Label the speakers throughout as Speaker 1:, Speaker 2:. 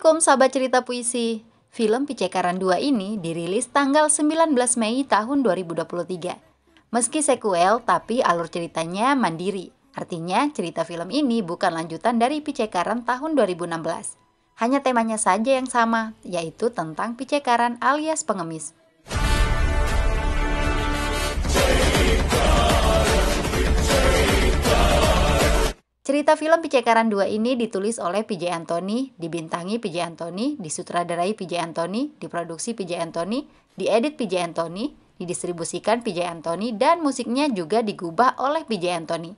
Speaker 1: Assalamualaikum sahabat cerita puisi. Film Picekaran 2 ini dirilis tanggal 19 Mei tahun 2023. Meski sequel, tapi alur ceritanya mandiri. Artinya, cerita film ini bukan lanjutan dari Picekaran tahun 2016. Hanya temanya saja yang sama, yaitu tentang Picekaran alias pengemis. Cerita film PJ Karan 2 ini ditulis oleh PJ Antoni, dibintangi PJ Antoni, disutradarai PJ Antoni, diproduksi PJ Antoni, diedit PJ Antoni, didistribusikan PJ Antoni, dan musiknya juga digubah oleh PJ Antoni.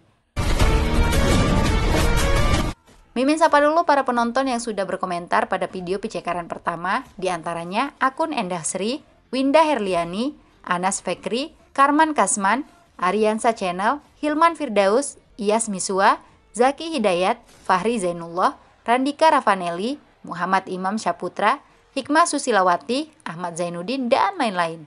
Speaker 1: Mimin sapa dulu para penonton yang sudah berkomentar pada video picekaran pertama, diantaranya akun Endah Sri, Winda Herliani, Anas Fekri, Karman Kasman, Ariansa Channel, Hilman Firdaus, Iyas Misua, Zaki Hidayat, Fahri Zainullah, Randika Ravanelli, Muhammad Imam Syaputra, Hikmah Susilawati, Ahmad Zainuddin, dan lain-lain.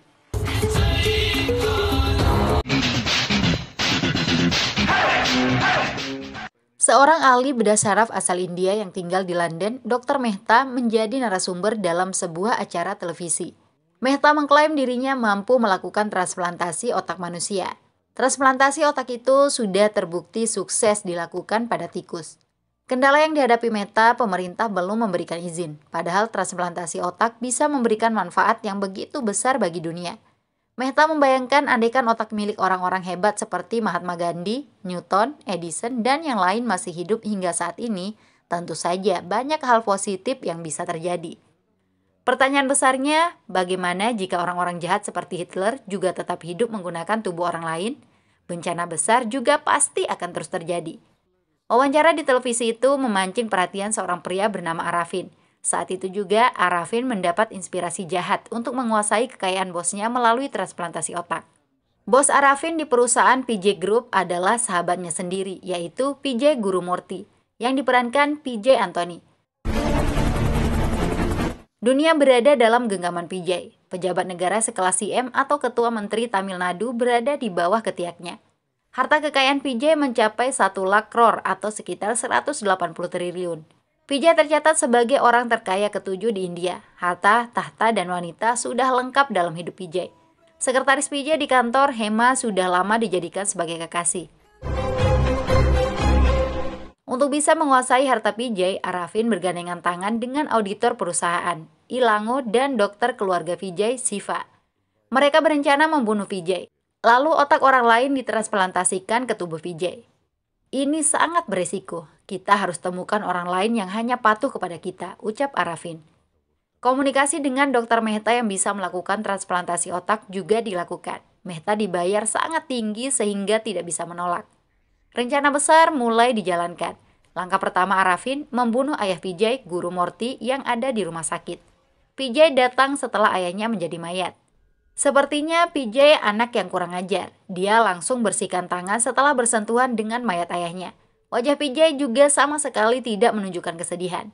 Speaker 1: Seorang ahli bedah saraf asal India yang tinggal di London, Dr. Mehta menjadi narasumber dalam sebuah acara televisi. Mehta mengklaim dirinya mampu melakukan transplantasi otak manusia. Transplantasi otak itu sudah terbukti sukses dilakukan pada tikus. Kendala yang dihadapi Meta, pemerintah belum memberikan izin, padahal transplantasi otak bisa memberikan manfaat yang begitu besar bagi dunia. Meta membayangkan andaikan otak milik orang-orang hebat seperti Mahatma Gandhi, Newton, Edison, dan yang lain masih hidup hingga saat ini, tentu saja banyak hal positif yang bisa terjadi. Pertanyaan besarnya, bagaimana jika orang-orang jahat seperti Hitler juga tetap hidup menggunakan tubuh orang lain? Bencana besar juga pasti akan terus terjadi. Wawancara di televisi itu memancing perhatian seorang pria bernama Arafin. Saat itu juga Arafin mendapat inspirasi jahat untuk menguasai kekayaan bosnya melalui transplantasi otak. Bos Arafin di perusahaan PJ Group adalah sahabatnya sendiri, yaitu PJ Guru Murti, yang diperankan PJ Anthony. Dunia berada dalam genggaman PJ. Pejabat negara sekelas CM atau Ketua Menteri Tamil Nadu berada di bawah ketiaknya. Harta kekayaan PJ mencapai satu lak kror atau sekitar 180 triliun. PJ tercatat sebagai orang terkaya ketujuh di India. Harta, tahta, dan wanita sudah lengkap dalam hidup PJ. Sekretaris PJ di kantor Hema sudah lama dijadikan sebagai kekasih. Untuk bisa menguasai harta PJ, Arafin bergandengan tangan dengan auditor perusahaan. Ilango, dan dokter keluarga Vijay, Siva. Mereka berencana membunuh Vijay. Lalu otak orang lain ditransplantasikan ke tubuh Vijay. Ini sangat beresiko. Kita harus temukan orang lain yang hanya patuh kepada kita, ucap Arafin. Komunikasi dengan dokter Mehta yang bisa melakukan transplantasi otak juga dilakukan. Mehta dibayar sangat tinggi sehingga tidak bisa menolak. Rencana besar mulai dijalankan. Langkah pertama Arafin membunuh ayah Vijay, guru Morty yang ada di rumah sakit. PJ datang setelah ayahnya menjadi mayat. Sepertinya PJ anak yang kurang ajar. Dia langsung bersihkan tangan setelah bersentuhan dengan mayat ayahnya. Wajah PJ juga sama sekali tidak menunjukkan kesedihan.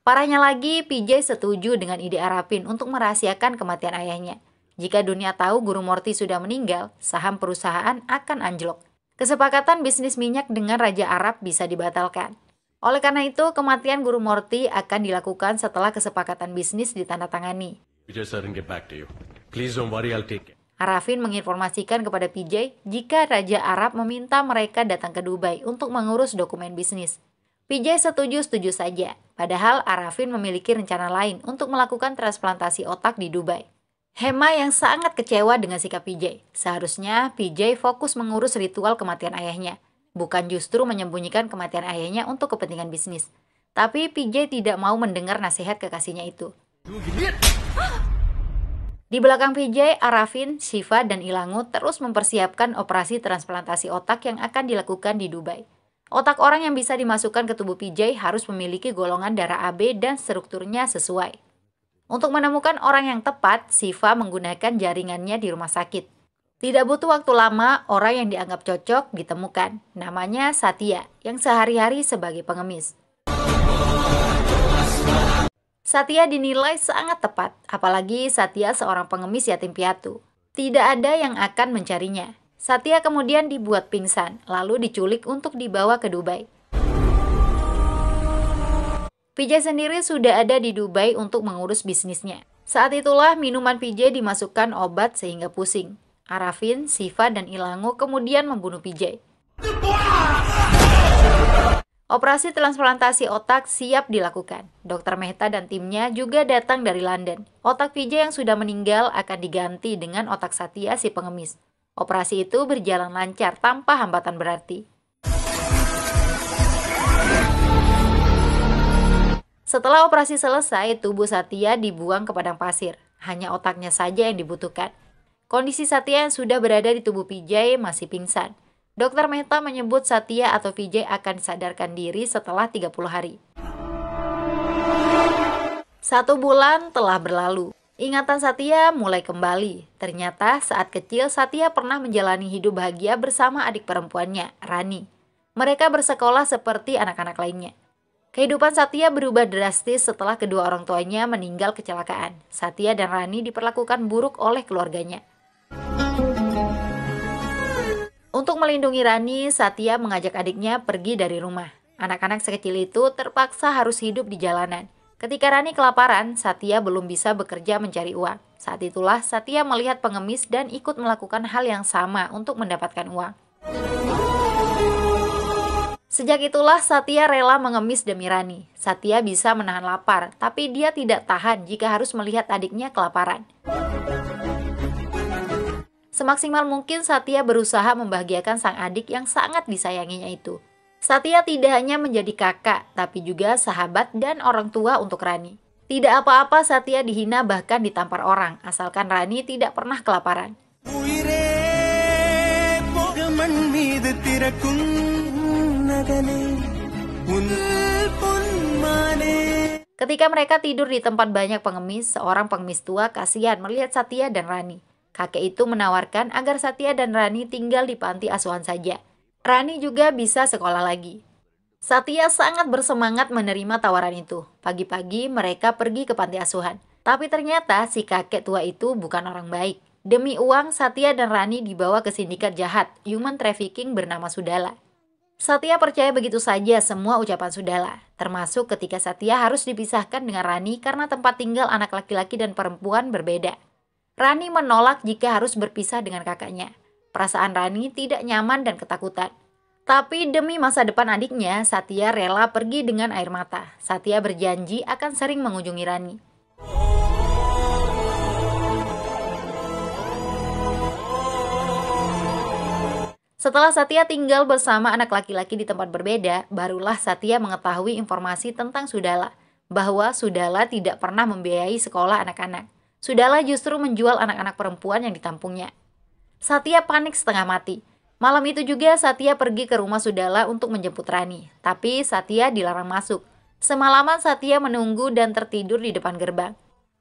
Speaker 1: Parahnya lagi, PJ setuju dengan ide Arapin untuk merahasiakan kematian ayahnya. Jika dunia tahu guru Morty sudah meninggal, saham perusahaan akan anjlok. Kesepakatan bisnis minyak dengan Raja Arab bisa dibatalkan. Oleh karena itu, kematian Guru Morty akan dilakukan setelah kesepakatan bisnis ditandatangani. Arafin menginformasikan kepada PJ jika Raja Arab meminta mereka datang ke Dubai untuk mengurus dokumen bisnis. PJ setuju-setuju saja, padahal Arafin memiliki rencana lain untuk melakukan transplantasi otak di Dubai. Hema yang sangat kecewa dengan sikap PJ. Seharusnya PJ fokus mengurus ritual kematian ayahnya bukan justru menyembunyikan kematian ayahnya untuk kepentingan bisnis. Tapi PJ tidak mau mendengar nasihat kekasihnya itu. Di belakang PJ, Arafin, Shiva, dan Ilangu terus mempersiapkan operasi transplantasi otak yang akan dilakukan di Dubai. Otak orang yang bisa dimasukkan ke tubuh PJ harus memiliki golongan darah AB dan strukturnya sesuai. Untuk menemukan orang yang tepat, Siva menggunakan jaringannya di rumah sakit. Tidak butuh waktu lama, orang yang dianggap cocok ditemukan. Namanya Satya, yang sehari-hari sebagai pengemis. Satya dinilai sangat tepat, apalagi Satya seorang pengemis yatim piatu. Tidak ada yang akan mencarinya. Satya kemudian dibuat pingsan, lalu diculik untuk dibawa ke Dubai. Vijay sendiri sudah ada di Dubai untuk mengurus bisnisnya. Saat itulah minuman Vijay dimasukkan obat sehingga pusing. Arafin, Siva, dan Ilango kemudian membunuh PJ. Operasi transplantasi otak siap dilakukan. Dokter Mehta dan timnya juga datang dari London. Otak Vijay yang sudah meninggal akan diganti dengan otak Satya si pengemis. Operasi itu berjalan lancar tanpa hambatan berarti. Setelah operasi selesai, tubuh Satya dibuang ke padang pasir. Hanya otaknya saja yang dibutuhkan. Kondisi Satya yang sudah berada di tubuh Vijay masih pingsan. Dokter Mehta menyebut Satya atau Vijay akan sadarkan diri setelah 30 hari. Satu bulan telah berlalu. Ingatan Satya mulai kembali. Ternyata saat kecil Satya pernah menjalani hidup bahagia bersama adik perempuannya, Rani. Mereka bersekolah seperti anak-anak lainnya. Kehidupan Satya berubah drastis setelah kedua orang tuanya meninggal kecelakaan. Satya dan Rani diperlakukan buruk oleh keluarganya. Untuk melindungi Rani, Satya mengajak adiknya pergi dari rumah. Anak-anak sekecil itu terpaksa harus hidup di jalanan. Ketika Rani kelaparan, Satya belum bisa bekerja mencari uang. Saat itulah Satya melihat pengemis dan ikut melakukan hal yang sama untuk mendapatkan uang. Sejak itulah Satya rela mengemis demi Rani. Satya bisa menahan lapar, tapi dia tidak tahan jika harus melihat adiknya kelaparan. Semaksimal mungkin Satya berusaha membahagiakan sang adik yang sangat disayanginya itu. Satya tidak hanya menjadi kakak, tapi juga sahabat dan orang tua untuk Rani. Tidak apa-apa Satya dihina bahkan ditampar orang, asalkan Rani tidak pernah kelaparan. Ketika mereka tidur di tempat banyak pengemis, seorang pengemis tua kasihan melihat Satya dan Rani. Kakek itu menawarkan agar Satya dan Rani tinggal di panti asuhan saja. Rani juga bisa sekolah lagi. Satya sangat bersemangat menerima tawaran itu. Pagi-pagi mereka pergi ke panti asuhan. Tapi ternyata si kakek tua itu bukan orang baik. Demi uang, Satya dan Rani dibawa ke sindikat jahat, human trafficking bernama Sudala. Satya percaya begitu saja semua ucapan Sudala, termasuk ketika Satya harus dipisahkan dengan Rani karena tempat tinggal anak laki-laki dan perempuan berbeda. Rani menolak jika harus berpisah dengan kakaknya. Perasaan Rani tidak nyaman dan ketakutan. Tapi demi masa depan adiknya, Satya rela pergi dengan air mata. Satya berjanji akan sering mengunjungi Rani. Setelah Satya tinggal bersama anak laki-laki di tempat berbeda, barulah Satya mengetahui informasi tentang Sudala, bahwa Sudala tidak pernah membiayai sekolah anak-anak. Sudahlah justru menjual anak-anak perempuan yang ditampungnya. Satya panik setengah mati. Malam itu juga Satya pergi ke rumah Sudala untuk menjemput Rani, tapi Satya dilarang masuk. Semalaman Satya menunggu dan tertidur di depan gerbang.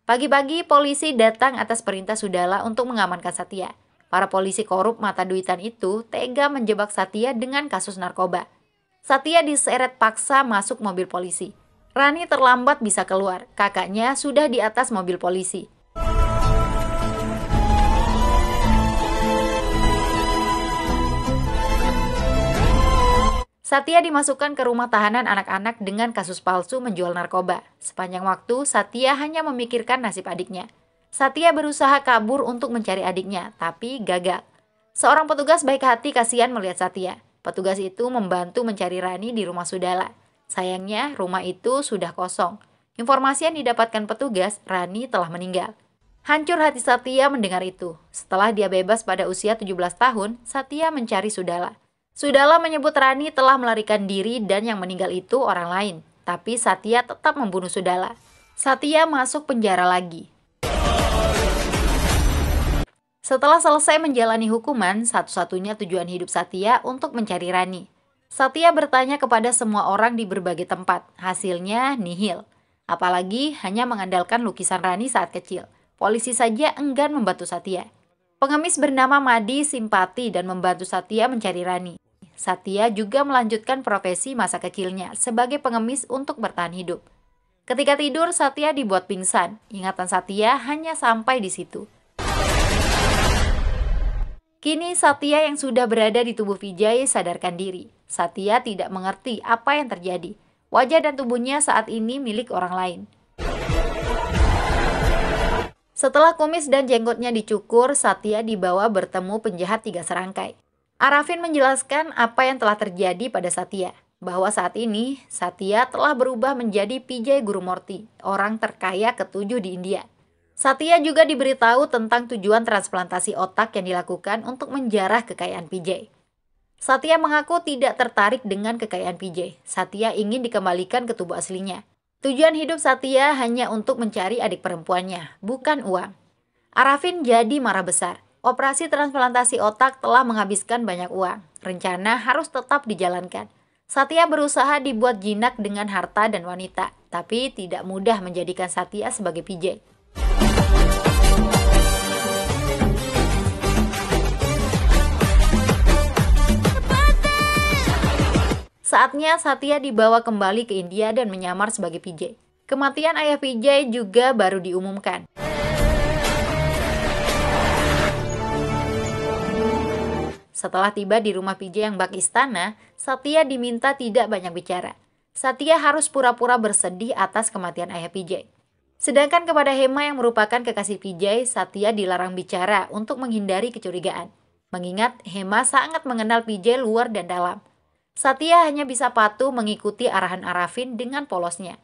Speaker 1: Pagi-pagi polisi datang atas perintah Sudala untuk mengamankan Satya. Para polisi korup mata duitan itu tega menjebak Satya dengan kasus narkoba. Satya diseret paksa masuk mobil polisi. Rani terlambat bisa keluar, kakaknya sudah di atas mobil polisi. Satya dimasukkan ke rumah tahanan anak-anak dengan kasus palsu menjual narkoba. Sepanjang waktu, Satya hanya memikirkan nasib adiknya. Satya berusaha kabur untuk mencari adiknya, tapi gagal. Seorang petugas baik hati kasihan melihat Satya. Petugas itu membantu mencari Rani di rumah Sudala. Sayangnya, rumah itu sudah kosong. Informasi yang didapatkan petugas, Rani telah meninggal. Hancur hati Satya mendengar itu. Setelah dia bebas pada usia 17 tahun, Satya mencari Sudala. Sudahlah menyebut Rani telah melarikan diri dan yang meninggal itu orang lain. Tapi Satya tetap membunuh Sudala. Satya masuk penjara lagi. Setelah selesai menjalani hukuman, satu-satunya tujuan hidup Satya untuk mencari Rani. Satya bertanya kepada semua orang di berbagai tempat, hasilnya nihil. Apalagi hanya mengandalkan lukisan Rani saat kecil. Polisi saja enggan membantu Satya. Pengemis bernama Madi simpati dan membantu Satya mencari Rani. Satya juga melanjutkan profesi masa kecilnya sebagai pengemis untuk bertahan hidup. Ketika tidur, Satya dibuat pingsan. Ingatan Satya hanya sampai di situ. Kini Satya yang sudah berada di tubuh Vijay sadarkan diri. Satya tidak mengerti apa yang terjadi. Wajah dan tubuhnya saat ini milik orang lain. Setelah kumis dan jenggotnya dicukur, Satya dibawa bertemu penjahat tiga serangkai. Arafin menjelaskan apa yang telah terjadi pada Satya, bahwa saat ini Satya telah berubah menjadi Pijay Guru Morti, orang terkaya ketujuh di India. Satya juga diberitahu tentang tujuan transplantasi otak yang dilakukan untuk menjarah kekayaan PJ. Satya mengaku tidak tertarik dengan kekayaan PJ. Satya ingin dikembalikan ke tubuh aslinya. Tujuan hidup Satya hanya untuk mencari adik perempuannya, bukan uang. Arafin jadi marah besar. Operasi transplantasi otak telah menghabiskan banyak uang. Rencana harus tetap dijalankan. Satya berusaha dibuat jinak dengan harta dan wanita, tapi tidak mudah menjadikan Satya sebagai PJ. Saatnya Satya dibawa kembali ke India dan menyamar sebagai PJ. Kematian ayah PJ juga baru diumumkan. Setelah tiba di rumah PJ yang bak istana, Satya diminta tidak banyak bicara. Satya harus pura-pura bersedih atas kematian ayah PJ. Sedangkan kepada Hema yang merupakan kekasih PJ, Satya dilarang bicara untuk menghindari kecurigaan. Mengingat Hema sangat mengenal PJ luar dan dalam. Satya hanya bisa patuh mengikuti arahan Arafin dengan polosnya.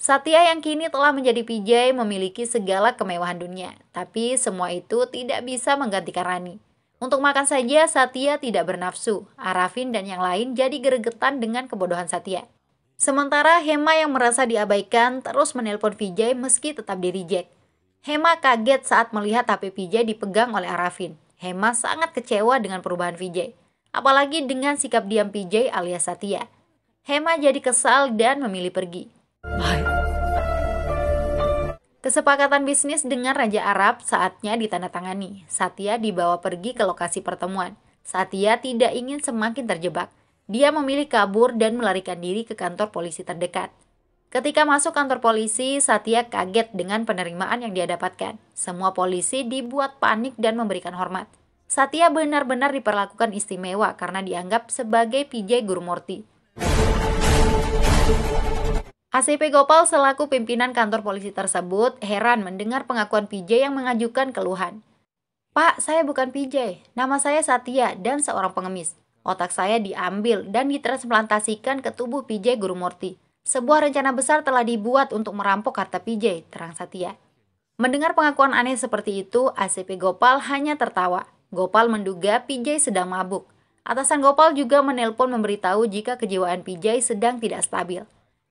Speaker 1: Satya yang kini telah menjadi PJ memiliki segala kemewahan dunia, tapi semua itu tidak bisa menggantikan Rani. Untuk makan saja, Satya tidak bernafsu. Arafin dan yang lain jadi geregetan dengan kebodohan Satya. Sementara Hema yang merasa diabaikan terus menelpon Vijay meski tetap di reject. Hema kaget saat melihat HP Vijay dipegang oleh Arafin. Hema sangat kecewa dengan perubahan Vijay. Apalagi dengan sikap diam Vijay alias Satya. Hema jadi kesal dan memilih pergi. Kesepakatan bisnis dengan Raja Arab saatnya ditandatangani. Satya dibawa pergi ke lokasi pertemuan. Satya tidak ingin semakin terjebak. Dia memilih kabur dan melarikan diri ke kantor polisi terdekat. Ketika masuk kantor polisi, Satya kaget dengan penerimaan yang dia dapatkan. Semua polisi dibuat panik dan memberikan hormat. Satya benar-benar diperlakukan istimewa karena dianggap sebagai PJ Guru ACP Gopal selaku pimpinan kantor polisi tersebut heran mendengar pengakuan PJ yang mengajukan keluhan. Pak, saya bukan PJ. Nama saya Satya dan seorang pengemis. Otak saya diambil dan ditransplantasikan ke tubuh PJ Guru sebuah rencana besar telah dibuat untuk merampok harta PJ, terang Satya. Mendengar pengakuan aneh seperti itu, ACP Gopal hanya tertawa. Gopal menduga PJ sedang mabuk. Atasan Gopal juga menelpon memberitahu jika kejiwaan PJ sedang tidak stabil.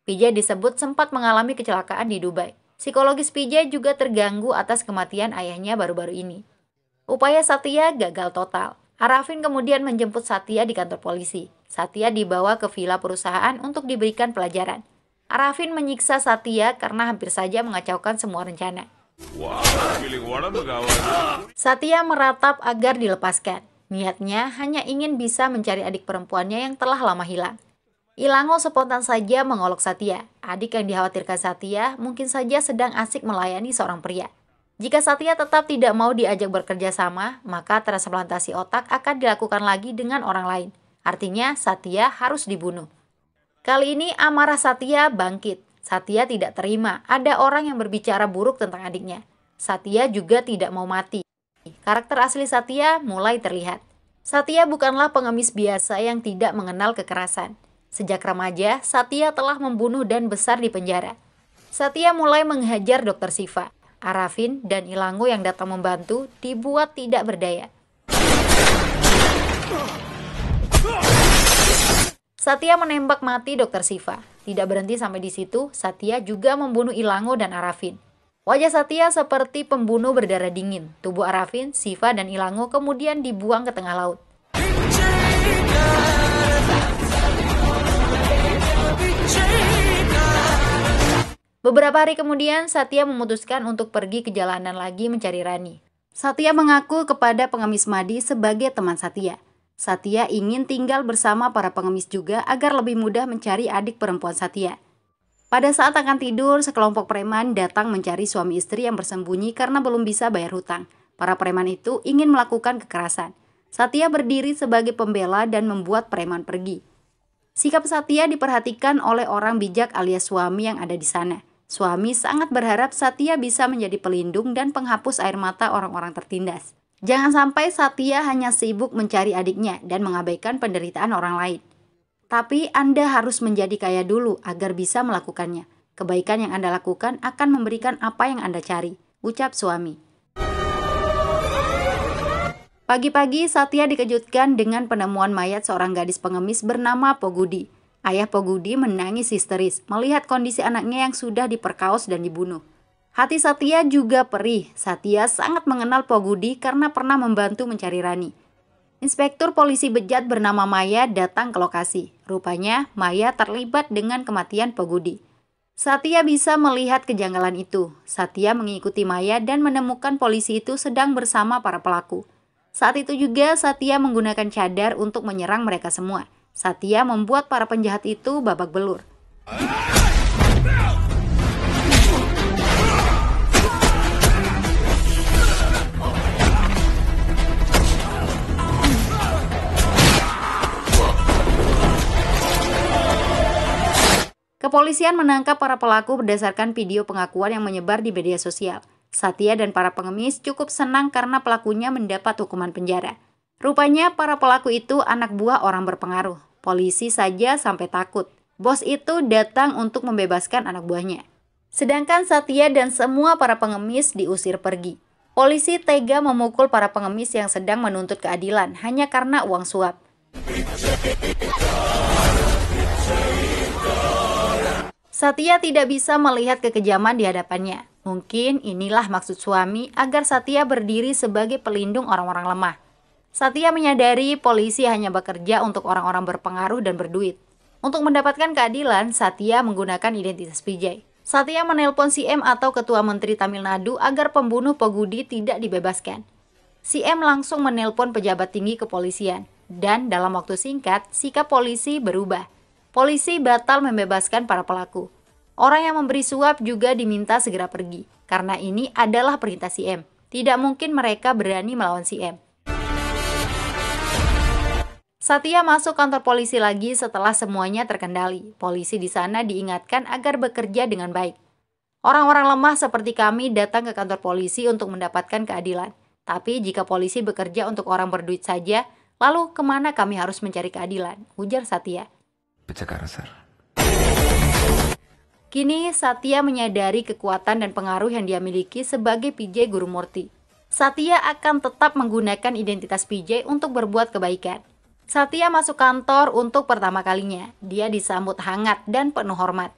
Speaker 1: PJ disebut sempat mengalami kecelakaan di Dubai. Psikologis PJ juga terganggu atas kematian ayahnya baru-baru ini. Upaya Satya gagal total. Arafin kemudian menjemput Satya di kantor polisi. Satya dibawa ke villa perusahaan untuk diberikan pelajaran. Arafin menyiksa Satya karena hampir saja mengacaukan semua rencana. Satya meratap agar dilepaskan. Niatnya hanya ingin bisa mencari adik perempuannya yang telah lama hilang. Ilango spontan saja mengolok Satya. Adik yang dikhawatirkan Satya mungkin saja sedang asik melayani seorang pria. Jika Satya tetap tidak mau diajak bekerja sama, maka transplantasi otak akan dilakukan lagi dengan orang lain. Artinya Satya harus dibunuh. Kali ini amarah Satya bangkit. Satya tidak terima ada orang yang berbicara buruk tentang adiknya. Satya juga tidak mau mati. Karakter asli Satya mulai terlihat. Satya bukanlah pengemis biasa yang tidak mengenal kekerasan. Sejak remaja, Satya telah membunuh dan besar di penjara. Satya mulai menghajar Dr. Siva. Arafin dan Ilango yang datang membantu dibuat tidak berdaya. Satya menembak mati Dr. Siva. Tidak berhenti sampai di situ, Satya juga membunuh Ilango dan Arafin. Wajah Satya seperti pembunuh berdarah dingin. Tubuh Arafin, Siva, dan Ilango kemudian dibuang ke tengah laut. Beberapa hari kemudian, Satya memutuskan untuk pergi ke jalanan lagi mencari Rani. Satya mengaku kepada pengemis Madi sebagai teman Satya. Satya ingin tinggal bersama para pengemis juga agar lebih mudah mencari adik perempuan Satya. Pada saat akan tidur, sekelompok preman datang mencari suami istri yang bersembunyi karena belum bisa bayar hutang. Para preman itu ingin melakukan kekerasan. Satya berdiri sebagai pembela dan membuat preman pergi. Sikap Satya diperhatikan oleh orang bijak alias suami yang ada di sana. Suami sangat berharap Satya bisa menjadi pelindung dan penghapus air mata orang-orang tertindas. Jangan sampai Satya hanya sibuk mencari adiknya dan mengabaikan penderitaan orang lain. Tapi Anda harus menjadi kaya dulu agar bisa melakukannya. Kebaikan yang Anda lakukan akan memberikan apa yang Anda cari, ucap suami. Pagi-pagi, Satya dikejutkan dengan penemuan mayat seorang gadis pengemis bernama Pogudi. Ayah Pogudi menangis histeris melihat kondisi anaknya yang sudah diperkaos dan dibunuh. Hati Satya juga perih. Satya sangat mengenal Pogudi karena pernah membantu mencari Rani. Inspektur polisi bejat bernama Maya datang ke lokasi. Rupanya Maya terlibat dengan kematian Pogudi. Satya bisa melihat kejanggalan itu. Satya mengikuti Maya dan menemukan polisi itu sedang bersama para pelaku. Saat itu juga Satya menggunakan cadar untuk menyerang mereka semua. Satya membuat para penjahat itu babak belur. Kepolisian menangkap para pelaku berdasarkan video pengakuan yang menyebar di media sosial. Satya dan para pengemis cukup senang karena pelakunya mendapat hukuman penjara. Rupanya para pelaku itu anak buah orang berpengaruh. Polisi saja sampai takut. Bos itu datang untuk membebaskan anak buahnya. Sedangkan Satya dan semua para pengemis diusir pergi. Polisi tega memukul para pengemis yang sedang menuntut keadilan hanya karena uang suap. Satya tidak bisa melihat kekejaman di hadapannya. Mungkin inilah maksud suami agar Satya berdiri sebagai pelindung orang-orang lemah. Satya menyadari polisi hanya bekerja untuk orang-orang berpengaruh dan berduit. Untuk mendapatkan keadilan, Satya menggunakan identitas PJ. Satya menelpon CM atau Ketua Menteri Tamil Nadu agar pembunuh Pogudi tidak dibebaskan. CM langsung menelpon pejabat tinggi kepolisian. Dan dalam waktu singkat, sikap polisi berubah. Polisi batal membebaskan para pelaku. Orang yang memberi suap juga diminta segera pergi, karena ini adalah perintah si M. Tidak mungkin mereka berani melawan si M. Satya masuk kantor polisi lagi setelah semuanya terkendali. Polisi di sana diingatkan agar bekerja dengan baik. Orang-orang lemah seperti kami datang ke kantor polisi untuk mendapatkan keadilan. Tapi jika polisi bekerja untuk orang berduit saja, lalu kemana kami harus mencari keadilan? Ujar Satya. Pejakarta Kini Satya menyadari kekuatan dan pengaruh yang dia miliki sebagai PJ Guru Murti. Satya akan tetap menggunakan identitas PJ untuk berbuat kebaikan. Satya masuk kantor untuk pertama kalinya. Dia disambut hangat dan penuh hormat.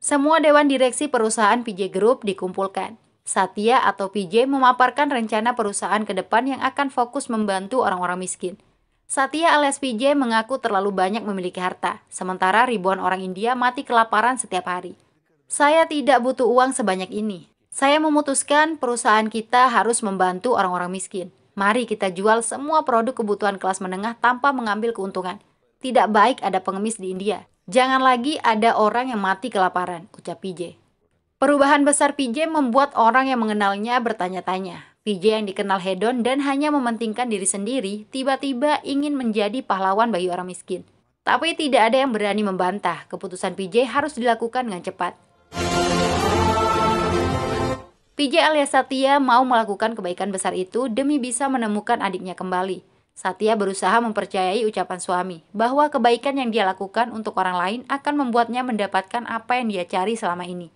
Speaker 1: Semua dewan direksi perusahaan PJ Group dikumpulkan. Satya atau PJ memaparkan rencana perusahaan ke depan yang akan fokus membantu orang-orang miskin. Satya alias PJ mengaku terlalu banyak memiliki harta, sementara ribuan orang India mati kelaparan setiap hari. Saya tidak butuh uang sebanyak ini. Saya memutuskan perusahaan kita harus membantu orang-orang miskin. Mari kita jual semua produk kebutuhan kelas menengah tanpa mengambil keuntungan. Tidak baik ada pengemis di India. Jangan lagi ada orang yang mati kelaparan, ucap PJ. Perubahan besar PJ membuat orang yang mengenalnya bertanya-tanya. PJ yang dikenal hedon dan hanya mementingkan diri sendiri, tiba-tiba ingin menjadi pahlawan bagi orang miskin. Tapi tidak ada yang berani membantah, keputusan PJ harus dilakukan dengan cepat. PJ alias Satya mau melakukan kebaikan besar itu demi bisa menemukan adiknya kembali. Satya berusaha mempercayai ucapan suami bahwa kebaikan yang dia lakukan untuk orang lain akan membuatnya mendapatkan apa yang dia cari selama ini.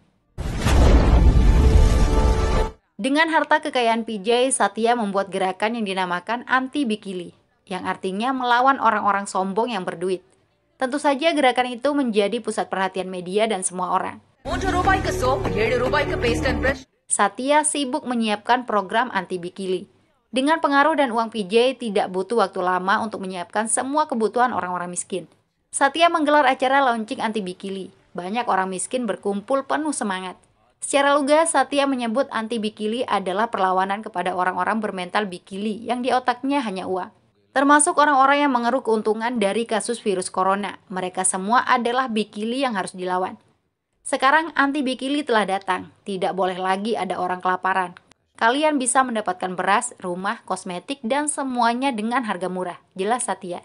Speaker 1: Dengan harta kekayaan PJ, Satya membuat gerakan yang dinamakan anti-bikili, yang artinya melawan orang-orang sombong yang berduit. Tentu saja gerakan itu menjadi pusat perhatian media dan semua orang. Satya sibuk menyiapkan program anti-bikili. Dengan pengaruh dan uang PJ, tidak butuh waktu lama untuk menyiapkan semua kebutuhan orang-orang miskin. Satya menggelar acara launching anti-bikili. Banyak orang miskin berkumpul penuh semangat. Secara lugas, Satya menyebut anti bikili adalah perlawanan kepada orang-orang bermental bikili yang di otaknya hanya uang. Termasuk orang-orang yang mengeruk keuntungan dari kasus virus corona. Mereka semua adalah bikili yang harus dilawan. Sekarang anti bikili telah datang. Tidak boleh lagi ada orang kelaparan. Kalian bisa mendapatkan beras, rumah, kosmetik, dan semuanya dengan harga murah. Jelas Satya.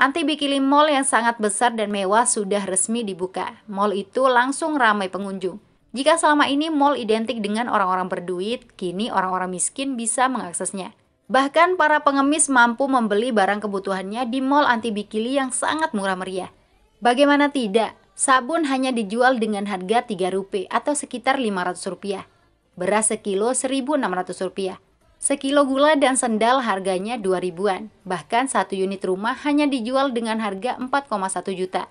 Speaker 1: Anti Bikini Mall yang sangat besar dan mewah sudah resmi dibuka. Mall itu langsung ramai pengunjung. Jika selama ini mall identik dengan orang-orang berduit, kini orang-orang miskin bisa mengaksesnya. Bahkan para pengemis mampu membeli barang kebutuhannya di Mall Anti Bikini yang sangat murah meriah. Bagaimana tidak, sabun hanya dijual dengan harga 3 rupiah atau sekitar 500 rupiah. Beras sekilo 1.600 rupiah. Sekilo gula dan sendal harganya 2 ribuan. Bahkan satu unit rumah hanya dijual dengan harga 4,1 juta.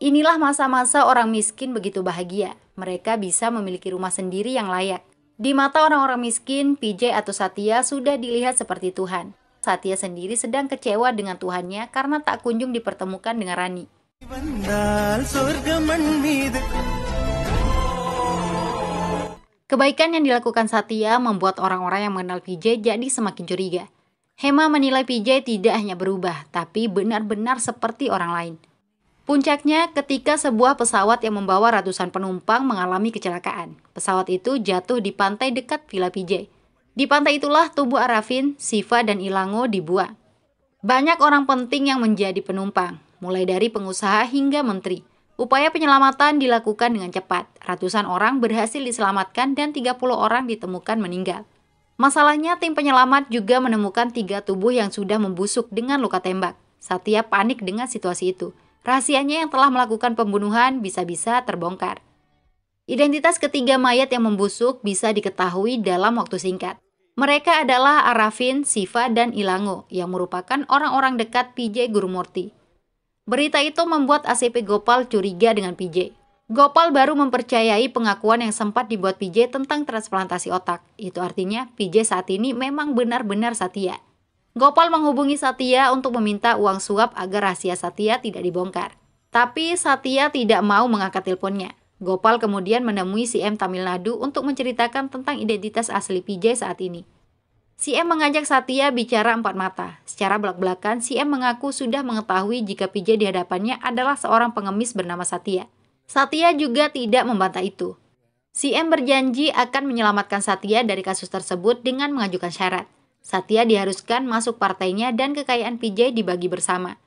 Speaker 1: Inilah masa-masa orang miskin begitu bahagia. Mereka bisa memiliki rumah sendiri yang layak. Di mata orang-orang miskin, PJ atau Satya sudah dilihat seperti Tuhan. Satya sendiri sedang kecewa dengan Tuhannya karena tak kunjung dipertemukan dengan Rani. Kebaikan yang dilakukan Satya membuat orang-orang yang mengenal PJ jadi semakin curiga. Hema menilai PJ tidak hanya berubah, tapi benar-benar seperti orang lain. Puncaknya ketika sebuah pesawat yang membawa ratusan penumpang mengalami kecelakaan. Pesawat itu jatuh di pantai dekat Villa PJ. Di pantai itulah tubuh Arafin, Siva, dan Ilango dibuang. Banyak orang penting yang menjadi penumpang, mulai dari pengusaha hingga menteri. Upaya penyelamatan dilakukan dengan cepat. Ratusan orang berhasil diselamatkan dan 30 orang ditemukan meninggal. Masalahnya tim penyelamat juga menemukan tiga tubuh yang sudah membusuk dengan luka tembak. Satya panik dengan situasi itu. Rahasianya yang telah melakukan pembunuhan bisa-bisa terbongkar. Identitas ketiga mayat yang membusuk bisa diketahui dalam waktu singkat. Mereka adalah Arafin, Siva, dan Ilango yang merupakan orang-orang dekat PJ Gurumurti. Berita itu membuat ACP Gopal curiga dengan PJ. Gopal baru mempercayai pengakuan yang sempat dibuat PJ tentang transplantasi otak. Itu artinya PJ saat ini memang benar-benar Satya. Gopal menghubungi Satya untuk meminta uang suap agar rahasia Satya tidak dibongkar. Tapi Satya tidak mau mengangkat teleponnya. Gopal kemudian menemui CM Tamil Nadu untuk menceritakan tentang identitas asli PJ saat ini. CM mengajak Satya bicara empat mata. Secara belak-belakan, CM mengaku sudah mengetahui jika PJ di hadapannya adalah seorang pengemis bernama Satya. Satya juga tidak membantah itu. CM berjanji akan menyelamatkan Satya dari kasus tersebut dengan mengajukan syarat. Satya diharuskan masuk partainya dan kekayaan PJ dibagi bersama.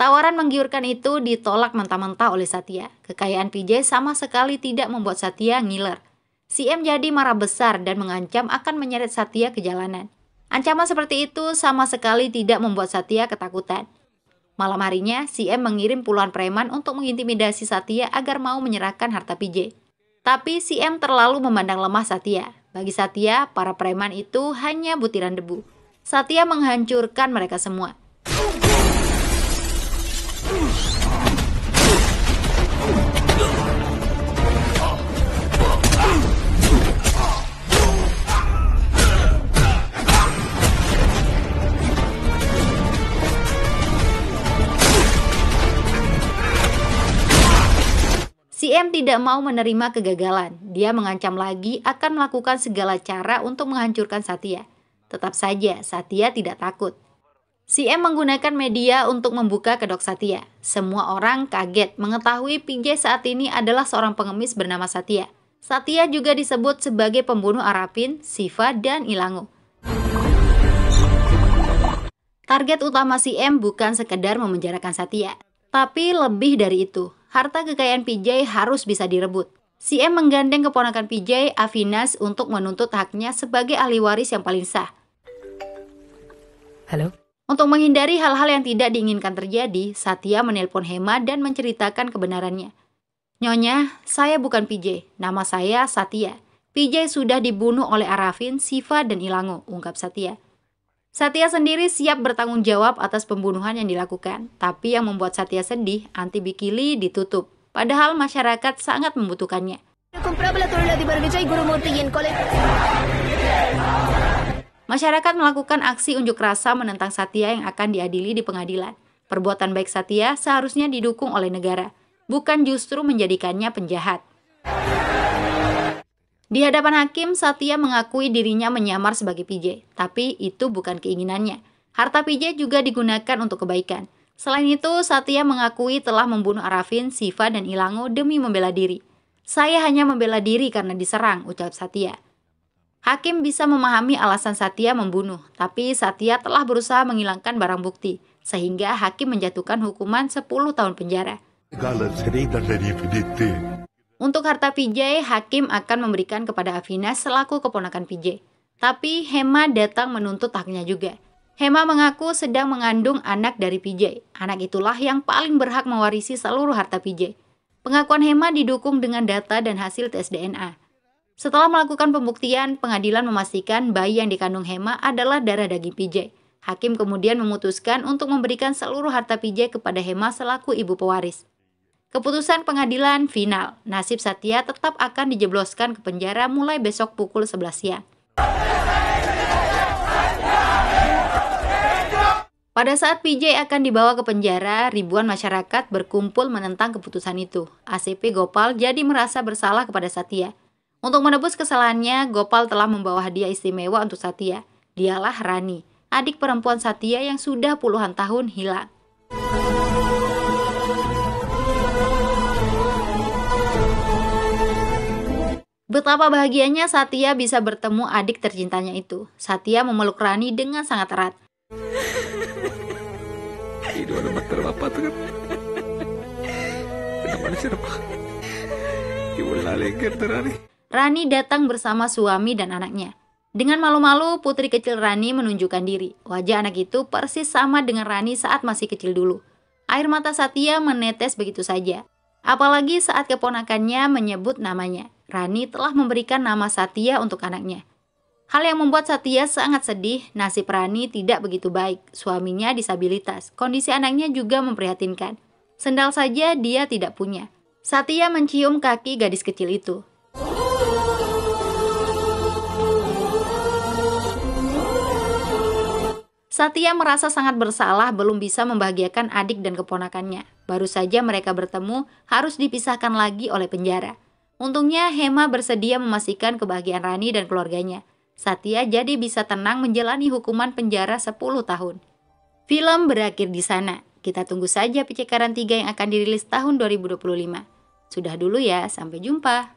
Speaker 1: Tawaran menggiurkan itu ditolak mentah-mentah oleh Satya. Kekayaan PJ sama sekali tidak membuat Satya ngiler. CM jadi marah besar dan mengancam akan menyeret Satya ke jalanan. Ancaman seperti itu sama sekali tidak membuat Satya ketakutan. Malam harinya, CM mengirim puluhan preman untuk mengintimidasi Satya agar mau menyerahkan harta PJ. Tapi CM terlalu memandang lemah Satya. Bagi Satya, para preman itu hanya butiran debu. Satya menghancurkan mereka semua. IM tidak mau menerima kegagalan. Dia mengancam lagi akan melakukan segala cara untuk menghancurkan Satya. Tetap saja, Satya tidak takut. Si M menggunakan media untuk membuka kedok Satya. Semua orang kaget mengetahui PJ saat ini adalah seorang pengemis bernama Satya. Satya juga disebut sebagai pembunuh Arapin, Siva, dan Ilangu. Target utama si M bukan sekedar memenjarakan Satya, tapi lebih dari itu harta kekayaan PJ harus bisa direbut. CM menggandeng keponakan PJ, Avinas, untuk menuntut haknya sebagai ahli waris yang paling sah. Halo? Untuk menghindari hal-hal yang tidak diinginkan terjadi, Satya menelpon Hema dan menceritakan kebenarannya. Nyonya, saya bukan PJ. Nama saya Satya. PJ sudah dibunuh oleh Arafin, Siva, dan Ilango, ungkap Satya. Satya sendiri siap bertanggung jawab atas pembunuhan yang dilakukan, tapi yang membuat Satya sedih, anti Bikili ditutup. Padahal masyarakat sangat membutuhkannya. Masyarakat melakukan aksi unjuk rasa menentang Satya yang akan diadili di pengadilan. Perbuatan baik Satya seharusnya didukung oleh negara, bukan justru menjadikannya penjahat. Di hadapan hakim, Satya mengakui dirinya menyamar sebagai PJ, tapi itu bukan keinginannya. Harta PJ juga digunakan untuk kebaikan. Selain itu, Satya mengakui telah membunuh Arafin, Siva, dan Ilango demi membela diri. Saya hanya membela diri karena diserang, ucap Satya. Hakim bisa memahami alasan Satya membunuh, tapi Satya telah berusaha menghilangkan barang bukti, sehingga hakim menjatuhkan hukuman 10 tahun penjara. Untuk harta PJ, hakim akan memberikan kepada Afina selaku keponakan PJ. Tapi Hema datang menuntut haknya juga. Hema mengaku sedang mengandung anak dari PJ. Anak itulah yang paling berhak mewarisi seluruh harta PJ. Pengakuan Hema didukung dengan data dan hasil tes DNA. Setelah melakukan pembuktian, pengadilan memastikan bayi yang dikandung Hema adalah darah daging PJ. Hakim kemudian memutuskan untuk memberikan seluruh harta PJ kepada Hema selaku ibu pewaris. Keputusan pengadilan final, nasib Satya tetap akan dijebloskan ke penjara mulai besok pukul 11 siang. Pada saat PJ akan dibawa ke penjara, ribuan masyarakat berkumpul menentang keputusan itu. ACP Gopal jadi merasa bersalah kepada Satya. Untuk menebus kesalahannya, Gopal telah membawa hadiah istimewa untuk Satya. Dialah Rani, adik perempuan Satya yang sudah puluhan tahun hilang. Betapa bahagianya Satya bisa bertemu adik tercintanya itu. Satya memeluk Rani dengan sangat erat. Kan? Rani datang bersama suami dan anaknya. Dengan malu-malu, putri kecil Rani menunjukkan diri. Wajah anak itu persis sama dengan Rani saat masih kecil dulu. Air mata Satya menetes begitu saja. Apalagi saat keponakannya menyebut namanya. Rani telah memberikan nama Satya untuk anaknya. Hal yang membuat Satya sangat sedih, nasib Rani tidak begitu baik. Suaminya disabilitas, kondisi anaknya juga memprihatinkan. Sendal saja dia tidak punya. Satya mencium kaki gadis kecil itu. Satya merasa sangat bersalah belum bisa membahagiakan adik dan keponakannya. Baru saja mereka bertemu, harus dipisahkan lagi oleh penjara. Untungnya Hema bersedia memastikan kebahagiaan Rani dan keluarganya. Satya jadi bisa tenang menjalani hukuman penjara 10 tahun. Film berakhir di sana. Kita tunggu saja Picekaran 3 yang akan dirilis tahun 2025. Sudah dulu ya, sampai jumpa.